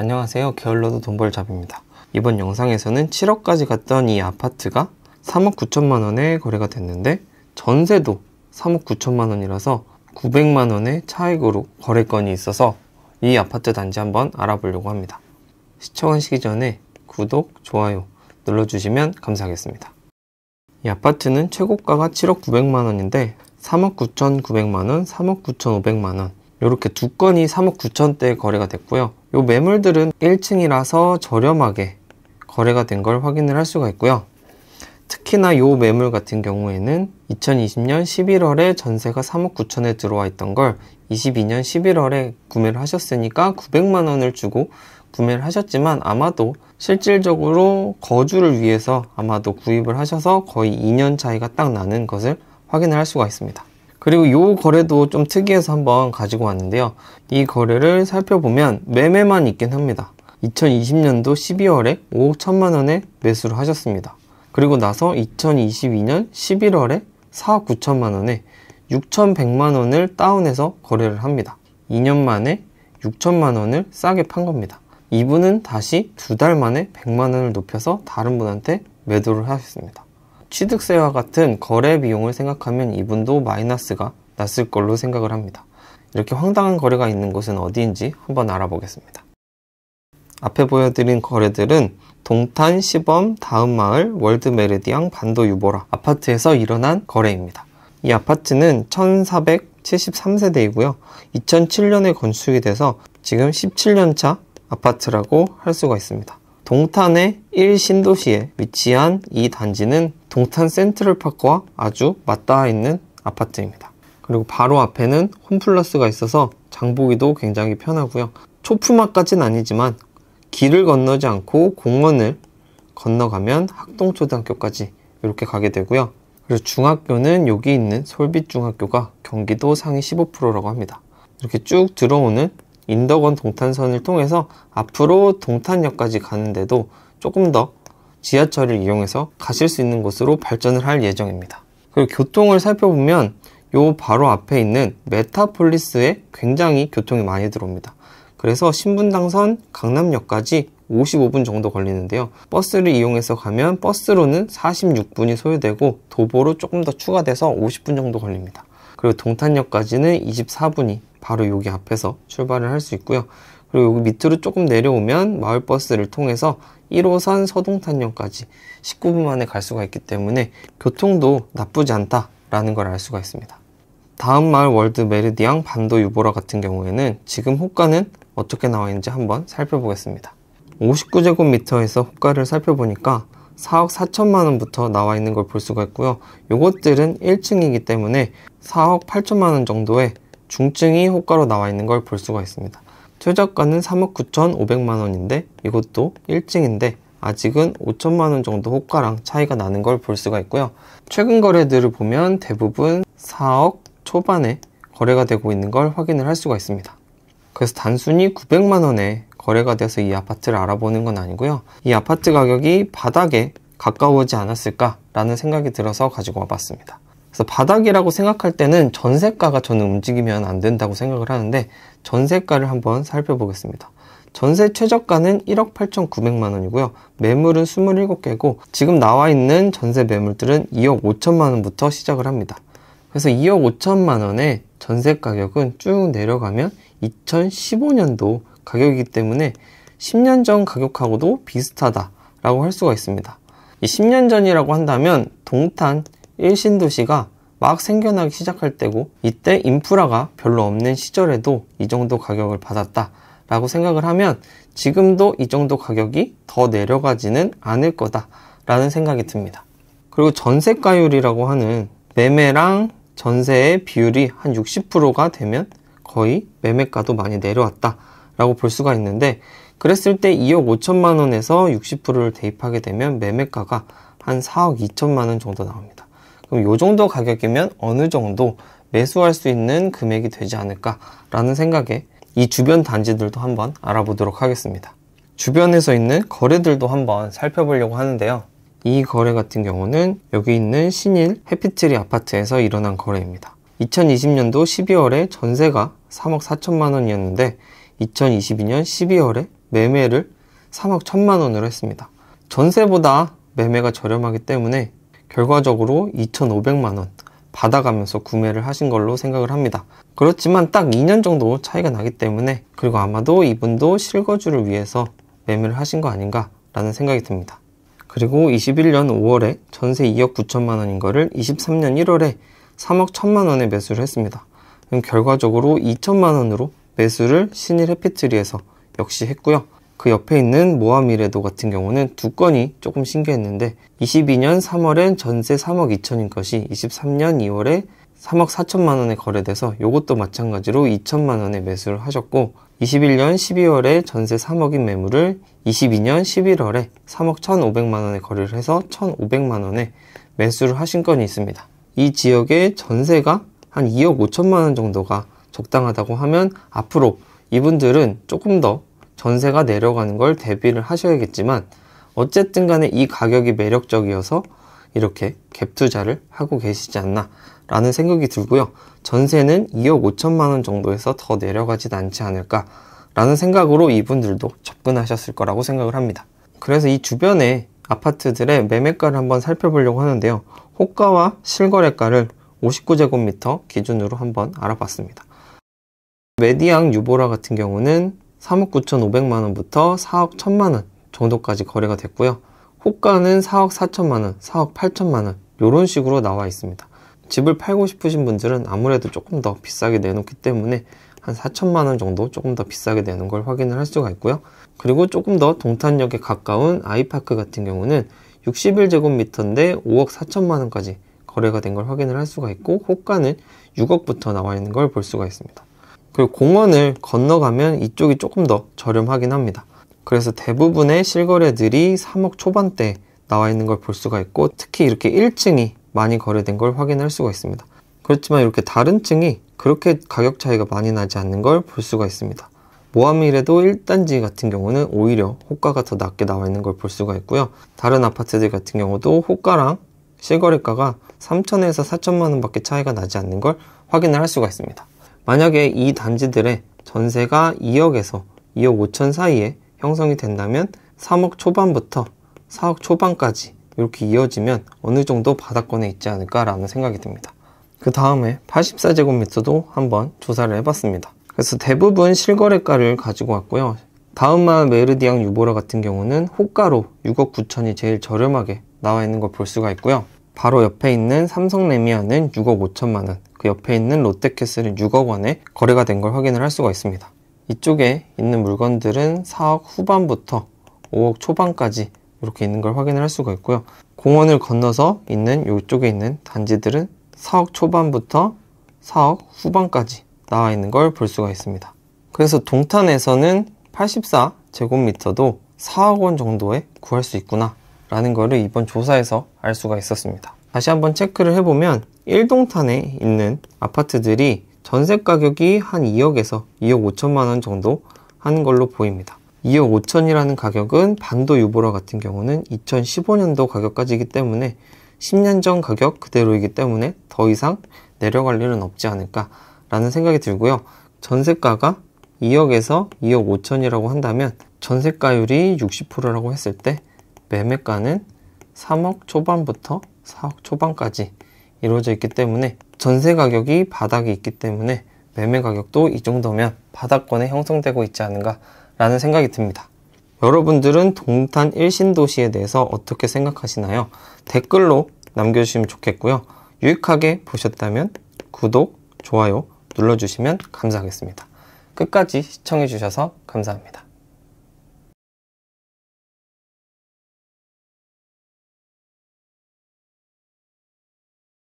안녕하세요 게을러도 돈벌잡입니다 이번 영상에서는 7억까지 갔던 이 아파트가 3억 9천만 원에 거래가 됐는데 전세도 3억 9천만 원이라서 900만 원의 차익으로 거래건이 있어서 이 아파트 단지 한번 알아보려고 합니다 시청하시기 전에 구독, 좋아요 눌러주시면 감사하겠습니다 이 아파트는 최고가가 7억 900만 원인데 3억 9,900만 원, 3억 9,500만 원 이렇게 두 건이 3억 9천대에 거래가 됐고요 요 매물들은 1층이라서 저렴하게 거래가 된 걸 확인을 할 수가 있고요. 특히나 요 매물 같은 경우에는 2020년 11월에 전세가 3억 9천에 들어와 있던 걸 22년 11월에 구매를 하셨으니까 900만 원을 주고 구매를 하셨지만 아마도 실질적으로 거주를 위해서 아마도 구입을 하셔서 거의 2년 차이가 딱 나는 것을 확인을 할 수가 있습니다. 그리고 요 거래도 좀 특이해서 한번 가지고 왔는데요. 이 거래를 살펴보면 매매만 있긴 합니다. 2020년도 12월에 5억 1천만 원에 매수를 하셨습니다. 그리고 나서 2022년 11월에 4억 9천만 원에 6,100만 원을 다운해서 거래를 합니다. 2년 만에 6천만 원을 싸게 판 겁니다. 이분은 다시 두 달 만에 100만 원을 높여서 다른 분한테 매도를 하셨습니다. 취득세와 같은 거래 비용을 생각하면 이분도 마이너스가 났을 걸로 생각을 합니다. 이렇게 황당한 거래가 있는 곳은 어디인지 한번 알아보겠습니다. 앞에 보여드린 거래들은 동탄, 시범, 다음마을, 월드메르디앙, 반도 유보라 아파트에서 일어난 거래입니다. 이 아파트는 1473세대이고요. 2007년에 건축이 돼서 지금 17년차 아파트라고 할 수가 있습니다. 동탄의 1신도시에 위치한 이 단지는 동탄 센트럴파크와 아주 맞닿아 있는 아파트입니다. 그리고 바로 앞에는 홈플러스가 있어서 장보기도 굉장히 편하고요. 초품화까지는 아니지만 길을 건너지 않고 공원을 건너가면 학동초등학교까지 이렇게 가게 되고요. 그리고 중학교는 여기 있는 솔빛중학교가 경기도 상위 15%라고 합니다. 이렇게 쭉 들어오는 인덕원 동탄선을 통해서 앞으로 동탄역까지 가는데도 조금 더 지하철을 이용해서 가실 수 있는 곳으로 발전을 할 예정입니다. 그리고 교통을 살펴보면 요 바로 앞에 있는 메타폴리스에 굉장히 교통이 많이 들어옵니다. 그래서 신분당선 강남역까지 55분 정도 걸리는데요. 버스를 이용해서 가면 버스로는 46분이 소요되고 도보로 조금 더 추가돼서 50분 정도 걸립니다. 그리고 동탄역까지는 24분이 바로 여기 앞에서 출발을 할 수 있고요. 그리고 여기 밑으로 조금 내려오면 마을버스를 통해서 1호선 서동탄역까지 19분 만에 갈 수가 있기 때문에 교통도 나쁘지 않다라는 걸 알 수가 있습니다. 다음 마을 월드 메르디앙 반도 유보라 같은 경우에는 지금 호가는 어떻게 나와 있는지 한번 살펴보겠습니다. 59제곱미터에서 호가를 살펴보니까 4억 4천만 원부터 나와 있는 걸 볼 수가 있고요. 이것들은 1층이기 때문에 4억 8천만 원 정도의 중증이 호가로 나와 있는 걸 볼 수가 있습니다. 최저가는 3억 9,500만 원인데 이것도 1층인데 아직은 5천만 원 정도 호가랑 차이가 나는 걸 볼 수가 있고요. 최근 거래들을 보면 대부분 4억 초반에 거래가 되고 있는 걸 확인을 할 수가 있습니다. 그래서 단순히 900만 원에 거래가 돼서 이 아파트를 알아보는 건 아니고요. 이 아파트 가격이 바닥에 가까우지 않았을까라는 생각이 들어서 가지고 와봤습니다. 그래서 바닥이라고 생각할 때는 전세가가 저는 움직이면 안 된다고 생각을 하는데 전세가를 한번 살펴보겠습니다. 전세 최저가는 1억 8,900만 원이고요. 매물은 27개고 지금 나와 있는 전세 매물들은 2억 5천만 원부터 시작을 합니다. 그래서 2억 5천만 원의 전세 가격은 쭉 내려가면 2015년도 가격이기 때문에 10년 전 가격하고도 비슷하다라고 할 수가 있습니다. 10년 전이라고 한다면 동탄 일신도시가막 생겨나기 시작할 때고 이때 인프라가 별로 없는 시절에도 이 정도 가격을 받았다 라고 생각을 하면 지금도 이 정도 가격이 더 내려가지는 않을 거다 라는 생각이 듭니다. 그리고 전세가율이라고 하는 매매랑 전세의 비율이 한 60%가 되면 거의 매매가도 많이 내려왔다 라고 볼 수가 있는데 그랬을 때 2억 5천만 원에서 60%를 대입하게 되면 매매가가 한 4억 2천만 원 정도 나옵니다. 그럼 요 정도 가격이면 어느 정도 매수할 수 있는 금액이 되지 않을까라는 생각에 이 주변 단지들도 한번 알아보도록 하겠습니다. 주변에서 있는 거래들도 한번 살펴보려고 하는데요. 이 거래 같은 경우는 여기 있는 신일 해피트리 아파트에서 일어난 거래입니다. 2020년도 12월에 전세가 3억 4천만 원이었는데 2022년 12월에 매매를 3억 1천만 원으로 했습니다. 전세보다 매매가 저렴하기 때문에 결과적으로 2,500만 원 받아가면서 구매를 하신 걸로 생각을 합니다. 그렇지만 딱 2년 정도 차이가 나기 때문에 그리고 아마도 이분도 실거주를 위해서 매매를 하신 거 아닌가라는 생각이 듭니다. 그리고 21년 5월에 전세 2억 9천만 원인 거를 23년 1월에 3억 1천만 원에 매수를 했습니다. 그럼 결과적으로 2천만 원으로 매수를 신일 해피트리에서 역시 했고요. 그 옆에 있는 모하미래도 같은 경우는 두 건이 조금 신기했는데 22년 3월엔 전세 3억 2천인 것이 23년 2월에 3억 4천만 원에 거래돼서 이것도 마찬가지로 2천만 원에 매수를 하셨고 21년 12월에 전세 3억인 매물을 22년 11월에 3억 1,500만 원에 거래를 해서 1,500만 원에 매수를 하신 건이 있습니다. 이 지역의 전세가 한 2억 5천만 원 정도가 적당하다고 하면 앞으로 이분들은 조금 더 전세가 내려가는 걸 대비를 하셔야겠지만 어쨌든 간에 이 가격이 매력적이어서 이렇게 갭 투자를 하고 계시지 않나 라는 생각이 들고요. 전세는 2억 5천만 원 정도에서 더 내려가진 않지 않을까 라는 생각으로 이분들도 접근하셨을 거라고 생각을 합니다. 그래서 이 주변에 아파트들의 매매가를 한번 살펴보려고 하는데요. 호가와 실거래가를 59제곱미터 기준으로 한번 알아봤습니다. 메디앙 유보라 같은 경우는 3억 9,500만 원부터 4억 1천만 원 정도까지 거래가 됐고요. 호가는 4억 4천만 원, 4억 8천만 원 이런 식으로 나와 있습니다. 집을 팔고 싶으신 분들은 아무래도 조금 더 비싸게 내놓기 때문에 한 4천만 원 정도 조금 더 비싸게 내는 걸 확인을 할 수가 있고요. 그리고 조금 더 동탄역에 가까운 아이파크 같은 경우는 61제곱미터인데 5억 4천만 원까지 거래가 된 걸 확인을 할 수가 있고 호가는 6억부터 나와 있는 걸 볼 수가 있습니다. 그리고 공원을 건너가면 이쪽이 조금 더 저렴하긴 합니다. 그래서 대부분의 실거래들이 3억 초반대 나와 있는 걸 볼 수가 있고 특히 이렇게 1층이 많이 거래된 걸 확인할 수가 있습니다. 그렇지만 이렇게 다른 층이 그렇게 가격 차이가 많이 나지 않는 걸 볼 수가 있습니다. 모함이라도 1단지 같은 경우는 오히려 호가가 더 낮게 나와 있는 걸 볼 수가 있고요. 다른 아파트들 같은 경우도 호가랑 실거래가가 3천에서 4천만 원밖에 차이가 나지 않는 걸 확인을 할 수가 있습니다. 만약에 이 단지들의 전세가 2억에서 2억 5천 사이에 형성이 된다면 3억 초반부터 4억 초반까지 이렇게 이어지면 어느 정도 바닥권에 있지 않을까라는 생각이 듭니다. 그 다음에 84제곱미터도 한번 조사를 해봤습니다. 그래서 대부분 실거래가를 가지고 왔고요. 다음만 메르디앙 유보라 같은 경우는 호가로 6억 9천이 제일 저렴하게 나와 있는 걸 볼 수가 있고요. 바로 옆에 있는 삼성 레미안은 6억 5천만 원, 그 옆에 있는 롯데캐슬이 6억 원에 거래가 된 걸 확인을 할 수가 있습니다. 이쪽에 있는 물건들은 4억 후반부터 5억 초반까지 이렇게 있는 걸 확인을 할 수가 있고요. 공원을 건너서 있는 이쪽에 있는 단지들은 4억 초반부터 4억 후반까지 나와 있는 걸 볼 수가 있습니다. 그래서 동탄에서는 84제곱미터도 4억 원 정도에 구할 수 있구나 라는 거를 이번 조사에서 알 수가 있었습니다. 다시 한번 체크를 해보면 1동탄에 있는 아파트들이 전세 가격이 한 2억에서 2억 5천만 원 정도 하는 걸로 보입니다. 2억 5천이라는 가격은 반도 유보라 같은 경우는 2015년도 가격까지이기 때문에 10년 전 가격 그대로이기 때문에 더 이상 내려갈 일은 없지 않을까라는 생각이 들고요. 전세가가 2억에서 2억 5천이라고 한다면 전세가율이 60%라고 했을 때 매매가는 3억 초반부터 4억 초반까지 이루어져 있기 때문에 전세 가격이 바닥이 있기 때문에 매매 가격도 이 정도면 바닥권에 형성되고 있지 않은가 라는 생각이 듭니다. 여러분들은 동탄 1신 도시에 대해서 어떻게 생각하시나요? 댓글로 남겨주시면 좋겠고요. 유익하게 보셨다면 구독, 좋아요 눌러주시면 감사하겠습니다. 끝까지 시청해주셔서 감사합니다.